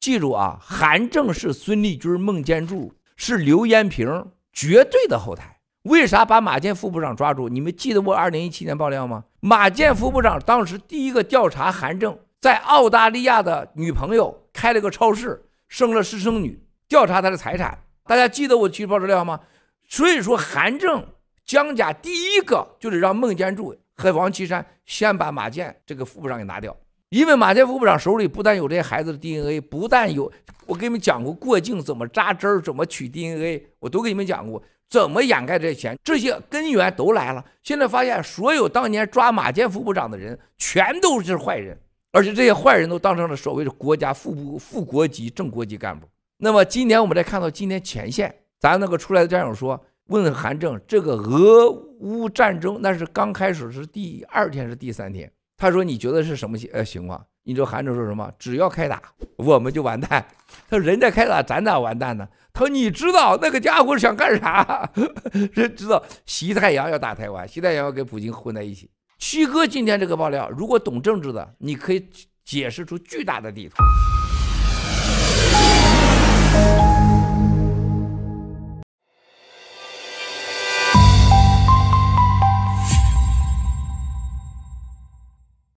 记住啊，韩正是孙立军，孟建柱是刘延平，绝对的后台。为啥把马建副部长抓住？你们记得我二零一七年爆料吗？马建副部长当时第一个调查韩正，在澳大利亚的女朋友开了个超市，生了私生女，调查他的财产。大家记得我举报资料吗？所以说，韩正江家第一个就是让孟建柱和王岐山先把马建这个副部长给拿掉。因为马建副部长手里不但有这些孩子的 DNA，不但有，我给你们讲过过境怎么扎针儿，怎么取 DNA，我都给你们讲过，怎么掩盖这些钱，这些根源都来了。现在发现，所有当年抓马建副部长的人，全都是坏人，而且这些坏人都当成了所谓的国家副部、副国级、正国级干部。那么今年我们再看到，今天前线咱那个出来的战友说，问韩正，这个俄乌战争那是刚开始是第二天是第三天。他说：“你觉得是什么情呃情况？”你知道韩正说什么？只要开打，我们就完蛋。他说：“人家开打，咱咋完蛋呢？”他说：“你知道那个家伙想干啥？人知道，习太阳要打台湾，习太阳要跟普京混在一起。”七哥今天这个爆料，如果懂政治的，你可以解释出巨大的地图。